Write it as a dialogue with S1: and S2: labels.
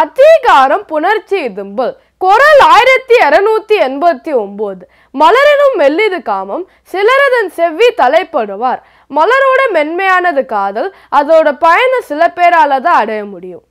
S1: அதிகாரம் புணர்ச்சி இதும்பு குரல் ஆயிரத்தி இருநூத்தி எண்பத்தி ஒன்பது மலரினும் மெல்லிது காமம் சிலரதன் செவ்வி தலைப்படுவார் மலரோட மென்மையானது காதல் அதோட பயனை சில பேரால தான் அடைய முடியும்